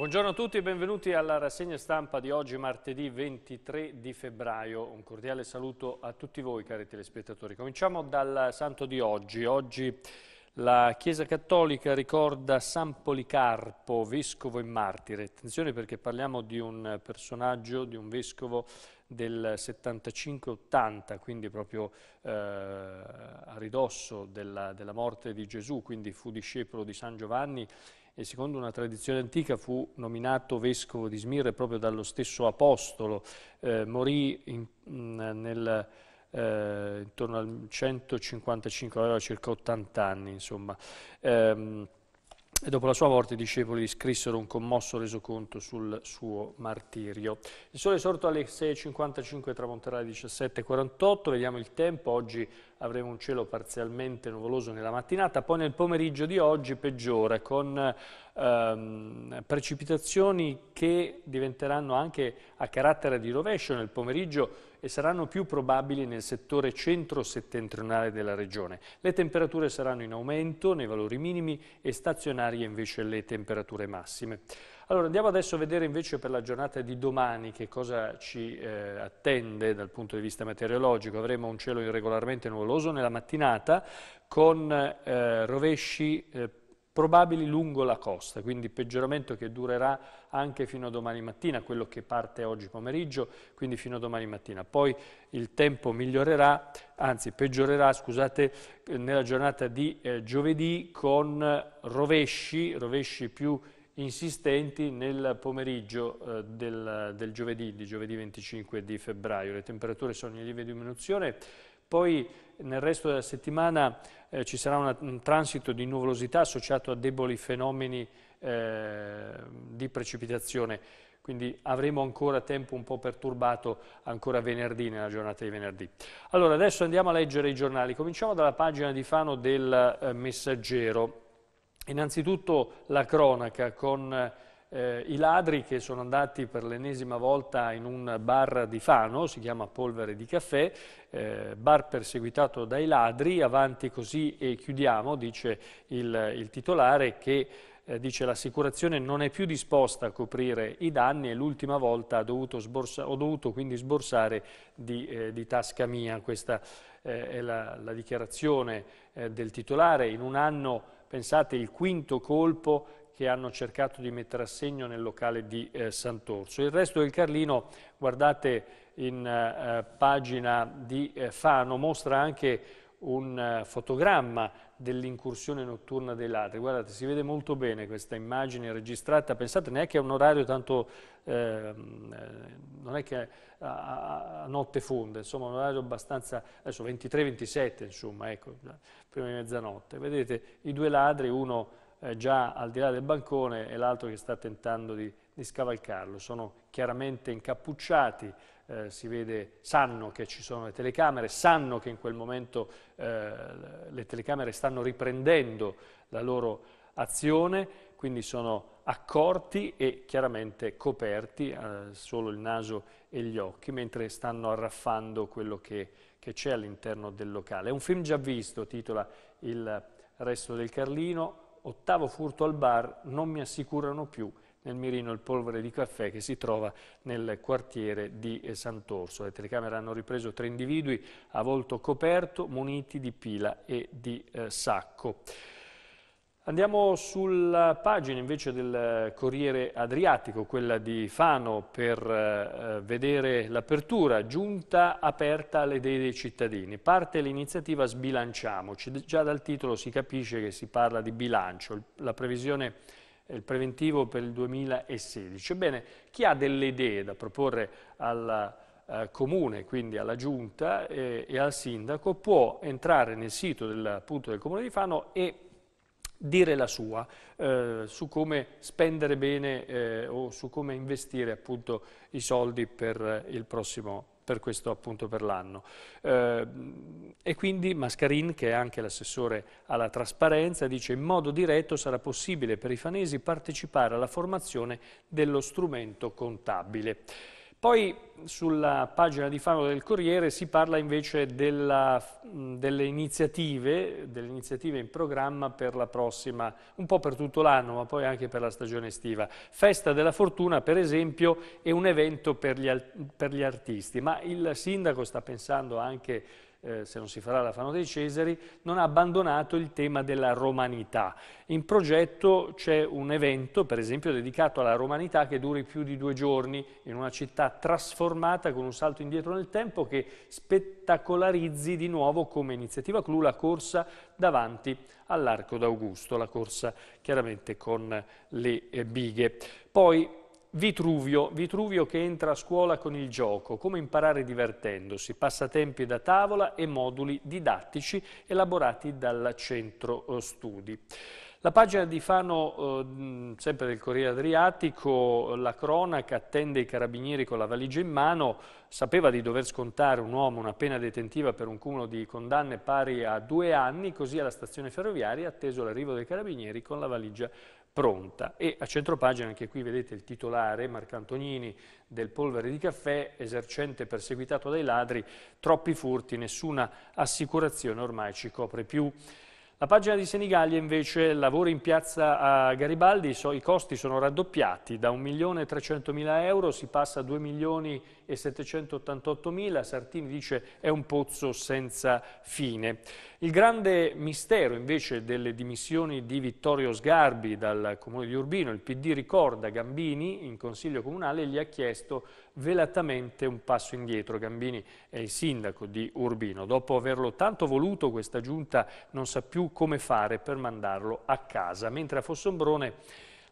Buongiorno a tutti e benvenuti alla rassegna stampa di oggi martedì 23 di febbraio. Un cordiale saluto a tutti voi cari telespettatori. Cominciamo dal santo di oggi. Oggi la Chiesa Cattolica ricorda San Policarpo, vescovo e martire. Attenzione perché parliamo di un personaggio, di un vescovo del 75-80, quindi proprio eh, a ridosso della, della, morte di Gesù, quindi fu discepolo di San Giovanni e secondo una tradizione antica fu nominato vescovo di Smirre proprio dallo stesso apostolo, eh, morì in, nel, eh, intorno al 155, aveva circa 80 anni insomma. Ehm, e dopo la sua morte i discepoli scrissero un commosso resoconto sul suo martirio. Il sole è sorto alle 6.55, tramonterà alle 17.48, vediamo il tempo, oggi avremo un cielo parzialmente nuvoloso nella mattinata, poi nel pomeriggio di oggi peggiora con ehm, precipitazioni che diventeranno anche a carattere di rovescio nel pomeriggio e saranno più probabili nel settore centro-settentrionale della regione. Le temperature saranno in aumento nei valori minimi e stazionarie invece le temperature massime. Allora andiamo adesso a vedere invece per la giornata di domani che cosa ci eh, attende dal punto di vista meteorologico. Avremo un cielo irregolarmente nuvoloso nella mattinata con eh, rovesci eh, probabili lungo la costa, quindi peggioramento che durerà anche fino a domani mattina, quello che parte oggi pomeriggio, quindi fino a domani mattina. Poi il tempo migliorerà, anzi peggiorerà, scusate, nella giornata di eh, giovedì con rovesci, rovesci più insistenti nel pomeriggio eh, del, del giovedì, di giovedì 25 di febbraio. Le temperature sono in lieve diminuzione, poi nel resto della settimana eh, ci sarà una, un transito di nuvolosità associato a deboli fenomeni eh, di precipitazione, quindi avremo ancora tempo un po' perturbato ancora venerdì, nella giornata di venerdì. Allora, adesso andiamo a leggere i giornali. Cominciamo dalla pagina di Fano del eh, Messaggero. Innanzitutto la cronaca con eh, eh, i ladri che sono andati per l'ennesima volta in un bar di Fano, si chiama Polvere di Caffè, eh, bar perseguitato dai ladri, avanti così e chiudiamo, dice il, il titolare, che eh, dice l'assicurazione non è più disposta a coprire i danni e l'ultima volta dovuto ho dovuto quindi sborsare di, eh, di tasca mia. Questa eh, è la, la dichiarazione eh, del titolare in un anno, pensate, il quinto colpo che hanno cercato di mettere a segno nel locale di eh, Sant'Orso. Il resto del Carlino, guardate in eh, pagina di eh, Fano, mostra anche un eh, fotogramma dell'incursione notturna dei ladri. Guardate, si vede molto bene questa immagine registrata. Pensate, neanche a un orario tanto... Ehm, eh, non è che a, a, notte fonda, insomma, un orario abbastanza... adesso 23-27, insomma, ecco, prima di mezzanotte. Vedete, i due ladri, uno eh, già al di là del bancone e l'altro che sta tentando di, di scavalcarlo. Sono chiaramente incappucciati, eh, si vede, sanno che ci sono le telecamere, sanno che in quel momento eh, le telecamere stanno riprendendo la loro azione, quindi sono accorti e chiaramente coperti, eh, solo il naso e gli occhi, mentre stanno arraffando quello che c'è all'interno del locale. È un film già visto, titola Il resto del Carlino, ottavo furto al bar, non mi assicurano più nel mirino il polvere di caffè che si trova nel quartiere di eh, Sant'Orso. Le telecamere hanno ripreso tre individui a volto coperto, muniti di pila e di eh, sacco. Andiamo sulla pagina invece del eh, Corriere Adriatico, quella di Fano, per eh, eh, vedere l'apertura, giunta aperta alle idee dei cittadini. Parte l'iniziativa Sbilanciamoci, già dal titolo si capisce che si parla di bilancio, la previsione eh, il preventivo per il 2016. Ebbene, chi ha delle idee da proporre al eh, Comune, quindi alla Giunta eh, e al Sindaco, può entrare nel sito del, appunto, del Comune di Fano e dire la sua eh, su come spendere bene eh, o su come investire appunto, i soldi per il prossimo per questo appunto per l'anno. Eh, e quindi Mascarin, che è anche l'assessore alla trasparenza, dice in modo diretto sarà possibile per i fanesi partecipare alla formazione dello strumento contabile. Poi sulla pagina di Fano del Corriere si parla invece della, delle, iniziative, delle, iniziative, in programma per la prossima, un po' per tutto l'anno ma poi anche per la stagione estiva. Festa della Fortuna per esempio è un evento per gli, per gli artisti, ma il sindaco sta pensando anche eh, se non si farà la Fano dei Cesari, non ha abbandonato il tema della romanità. In progetto c'è un evento, per esempio, dedicato alla romanità che duri più di due giorni in una città trasformata con un salto indietro nel tempo che spettacolarizzi di nuovo come iniziativa clou la corsa davanti all'Arco d'Augusto, la corsa chiaramente con le eh, bighe. Poi Vitruvio, Vitruvio che entra a scuola con il gioco, come imparare divertendosi, passatempi da tavola e moduli didattici elaborati dal centro eh, studi. La pagina di Fano, eh, sempre del Corriere Adriatico, la cronaca attende i carabinieri con la valigia in mano, sapeva di dover scontare un uomo una pena detentiva per un cumulo di condanne pari a due anni, così alla stazione ferroviaria ha atteso l'arrivo dei carabinieri con la valigia in mano pronta. E a centropagina anche qui vedete il titolare Marco Antonini, del polvere di caffè, esercente perseguitato dai ladri, troppi furti, nessuna assicurazione ormai ci copre più. La pagina di Senigallia invece lavori in piazza a Garibaldi, i costi sono raddoppiati, da 1.300.000 euro si passa a 2 milioni e 788.000, Sartini dice è un pozzo senza fine. Il grande mistero invece delle dimissioni di Vittorio Sgarbi dal Comune di Urbino, il PD ricorda Gambini in Consiglio Comunale gli ha chiesto velatamente un passo indietro. Gambini è il sindaco di Urbino. Dopo averlo tanto voluto, questa giunta non sa più come fare per mandarlo a casa. Mentre a Fossombrone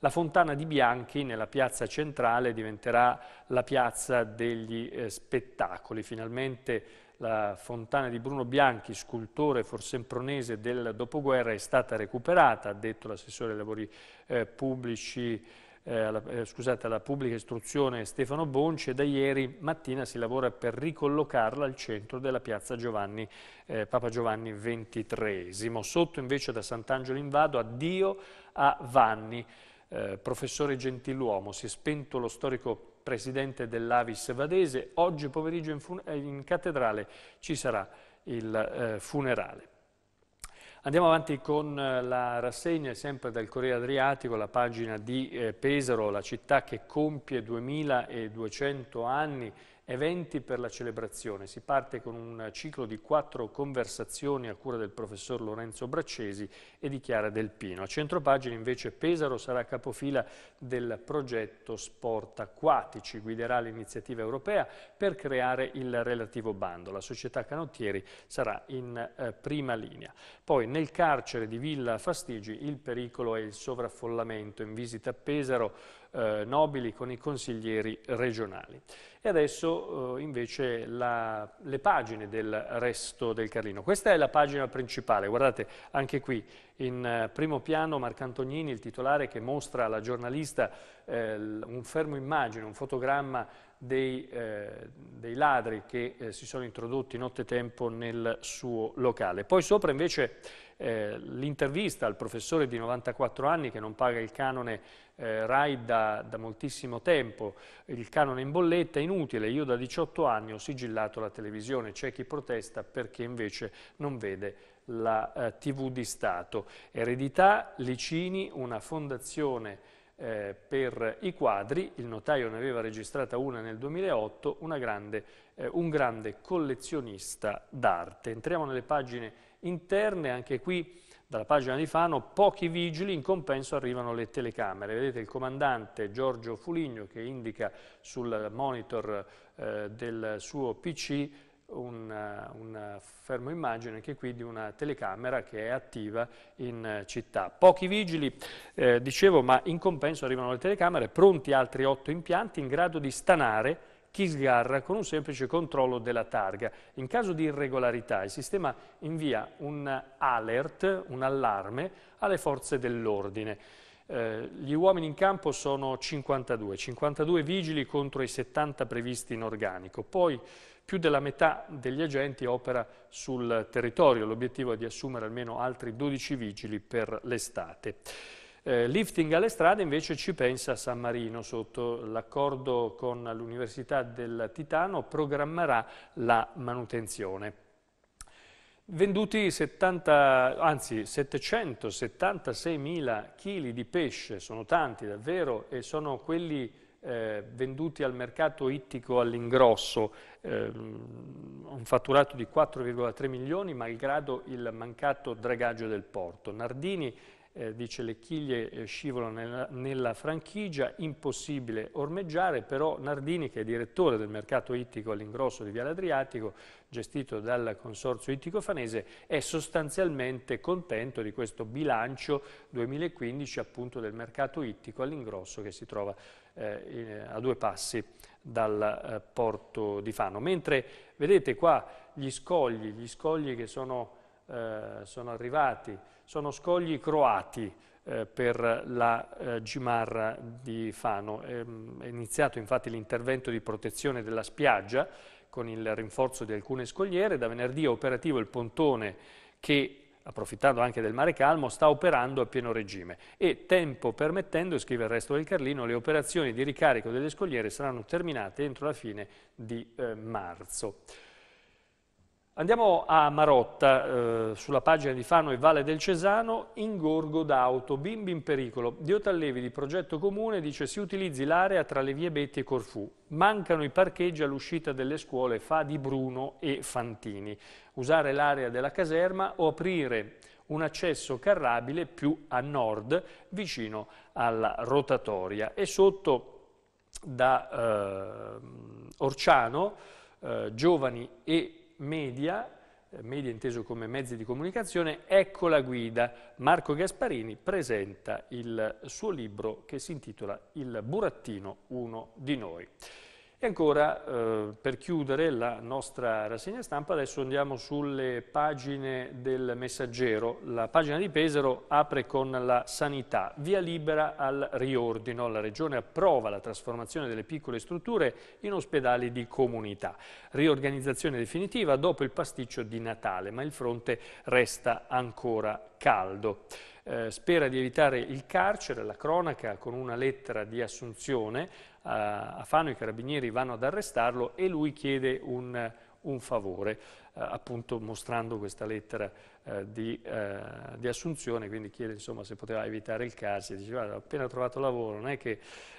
la fontana di Bianchi nella piazza centrale diventerà la piazza degli eh, spettacoli. Finalmente la fontana di Bruno Bianchi, scultore forsempronese del dopoguerra, è stata recuperata, ha detto l'assessore ai lavori eh, pubblici, eh, eh scusate, alla pubblica istruzione Stefano Bonci e da ieri mattina si lavora per ricollocarla al centro della piazza Giovanni, eh, Papa Giovanni XXIII. Sotto invece da Sant'Angelo in Vado, addio a Vanni. Eh, professore Gentiluomo, si è spento lo storico presidente dell'Avis Vadese, oggi pomeriggio in, eh, in cattedrale ci sarà il eh, funerale. Andiamo avanti con eh, la rassegna sempre dal Corriere Adriatico, la pagina di eh, Pesaro, la città che compie 2200 anni eventi per la celebrazione. Si parte con un ciclo di quattro conversazioni a cura del professor Lorenzo Braccesi e di Chiara Del Pino. A centro pagina invece Pesaro sarà capofila del progetto Sport Acquatici, guiderà l'iniziativa europea per creare il relativo bando. La società canottieri sarà in eh, prima linea. Poi nel carcere di Villa Fastigi il pericolo è il sovraffollamento. In visita a Pesaro eh, nobili, con i consiglieri regionali. E adesso eh, invece la, le pagine del resto del Carlino. Questa è la pagina principale, guardate anche qui in eh, primo piano Marcantognini, il titolare che mostra alla giornalista eh, un fermo immagine, un fotogramma dei, eh, dei ladri che eh, si sono introdotti nottetempo nel suo locale. Poi sopra invece eh, l'intervista al professore di 94 anni che non paga il canone eh, RAI da, da moltissimo tempo, il canone in bolletta, inutile, io da 18 anni ho sigillato la televisione, c'è chi protesta perché invece non vede la eh, TV di Stato. Eredità Licini, una fondazione eh, per i quadri, il notaio ne aveva registrata una nel 2008, una grande, eh, un grande collezionista d'arte. Entriamo nelle pagine interne, anche qui dalla pagina di Fano, pochi vigili, in compenso arrivano le telecamere. Vedete il comandante Giorgio Fuligno che indica sul monitor eh, del suo PC un, una fermo immagine anche qui di una telecamera che è attiva in città. Pochi vigili, eh, dicevo, ma in compenso arrivano le telecamere, pronti altri otto impianti in grado di stanare chi sgarra con un semplice controllo della targa. In caso di irregolarità il sistema invia un alert, un allarme, alle forze dell'ordine. Eh, gli uomini in campo sono 52, 52 vigili contro i 70 previsti in organico. Poi più della metà degli agenti opera sul territorio, l'obiettivo è di assumere almeno altri 12 vigili per l'estate. Eh, lifting alle strade invece ci pensa San Marino sotto l'accordo con l'Università del Titano programmerà la manutenzione. Venduti 70, anzi 776.000 kg di pesce, sono tanti davvero e sono quelli eh, venduti al mercato ittico all'ingrosso eh, un fatturato di 4,3 milioni malgrado il mancato dragaggio del porto. Nardini eh, dice le chiglie eh, scivolano nella, nella, franchigia, impossibile ormeggiare, però Nardini che è direttore del mercato ittico all'ingrosso di Viale Adriatico, gestito dal Consorzio Ittico Fanese, è sostanzialmente contento di questo bilancio 2015 appunto del mercato ittico all'ingrosso che si trova eh, a due passi dal eh, porto di Fano. Mentre vedete qua gli scogli, gli scogli che sono, eh, sono arrivati, sono scogli croati eh, per la eh, Gimarra di Fano. Ehm, è iniziato infatti l'intervento di protezione della spiaggia con il rinforzo di alcune scogliere, da venerdì è operativo il pontone che approfittando anche del mare calmo, sta operando a pieno regime e tempo permettendo, scrive il resto del Carlino, le operazioni di ricarico delle scogliere saranno terminate entro la fine di eh, marzo. Andiamo a Marotta, eh, sulla pagina di Fano e Valle del Cesano, ingorgo d'auto, bimbi in pericolo. Diota Allevi di Progetto Comune dice si utilizzi l'area tra le vie Betti e Corfù. Mancano i parcheggi all'uscita delle scuole Fa di Bruno e Fantini. Usare l'area della caserma o aprire un accesso carrabile più a nord, vicino alla rotatoria. E sotto da eh, Orciano, eh, giovani e media, eh, media inteso come mezzi di comunicazione, ecco la guida. Marco Gasparini presenta il suo libro che si intitola Il burattino, uno di noi. E ancora, eh, per chiudere la nostra rassegna stampa, adesso andiamo sulle pagine del messaggero. La pagina di Pesaro apre con la sanità, via libera al riordino. La Regione approva la trasformazione delle piccole strutture in ospedali di comunità. Riorganizzazione definitiva dopo il pasticcio di Natale, ma il fronte resta ancora caldo. Eh, spera di evitare il carcere, la cronaca con una lettera di assunzione a Fano i carabinieri vanno ad arrestarlo e lui chiede un, un favore, eh, appunto mostrando questa lettera eh, di, eh, di, assunzione, quindi chiede insomma, se poteva evitare il caso, diceva ho appena trovato lavoro, non è che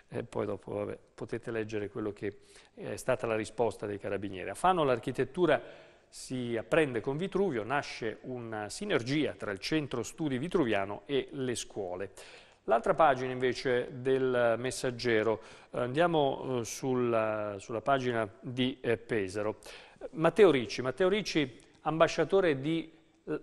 e poi dopo vabbè, potete leggere quello che è stata la risposta dei carabinieri. A Fano l'architettura si apprende con Vitruvio, nasce una sinergia tra il centro studi vitruviano e le scuole. L'altra pagina invece del messaggero, eh, andiamo eh, sulla, sulla pagina di eh, Pesaro. Matteo Ricci, Matteo Ricci ambasciatore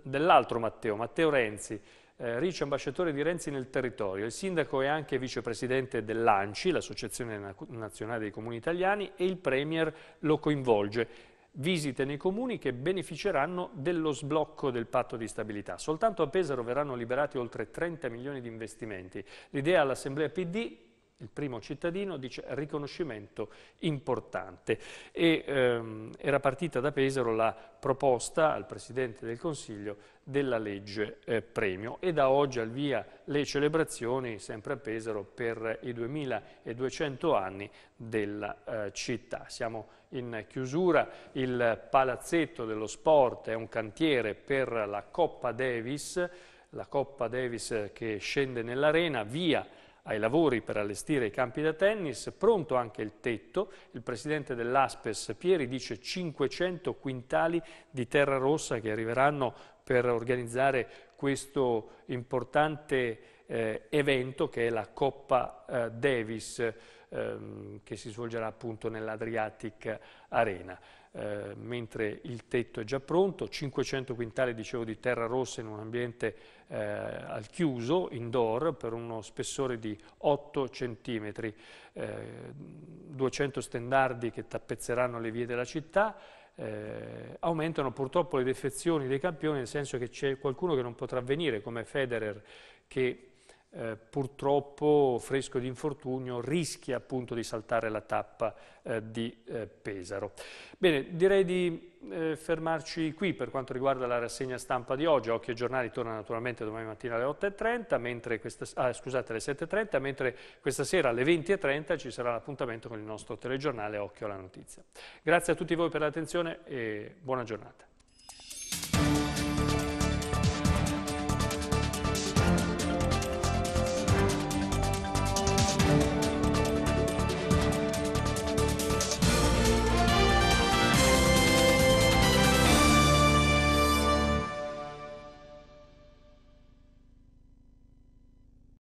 dell'altro Matteo, Matteo Renzi, eh, Ricci ambasciatore di Renzi nel territorio. Il sindaco è anche vicepresidente dell'ANCI, l'Associazione Nazionale dei Comuni Italiani, e il Premier lo coinvolge visite nei comuni che beneficeranno dello sblocco del patto di stabilità. Soltanto a Pesaro verranno liberati oltre 30 milioni di investimenti. L'idea all'Assemblea PD il primo cittadino dice riconoscimento importante e ehm, era partita da Pesaro la proposta al Presidente del Consiglio della legge eh, premio e da oggi al via le celebrazioni sempre a Pesaro per i 2200 anni della eh, città. Siamo in chiusura, il palazzetto dello sport è un cantiere per la Coppa Davis, la Coppa Davis eh, che scende nell'arena, via ai lavori per allestire i campi da tennis, pronto anche il tetto, il presidente dell'Aspes Pieri dice 500 quintali di terra rossa che arriveranno per organizzare questo importante eh, evento che è la Coppa eh, Davis ehm, che si svolgerà appunto nell'Adriatic Arena. Eh, mentre il tetto è già pronto, 500 quintali dicevo, di terra rossa in un ambiente eh, al chiuso, indoor, per uno spessore di 8 cm, eh, 200 stendardi che tappezzeranno le vie della città, eh, aumentano purtroppo le defezioni dei campioni, nel senso che c'è qualcuno che non potrà venire, come Federer, che eh, purtroppo fresco di infortunio, rischia appunto di saltare la tappa eh, di eh, Pesaro. Bene, direi di eh, fermarci qui per quanto riguarda la rassegna stampa di oggi. Occhio ai giornali torna naturalmente domani mattina alle 8.30, questa, ah, scusate alle 7.30, mentre questa sera alle 20.30 ci sarà l'appuntamento con il nostro telegiornale Occhio alla notizia. Grazie a tutti voi per l'attenzione e buona giornata.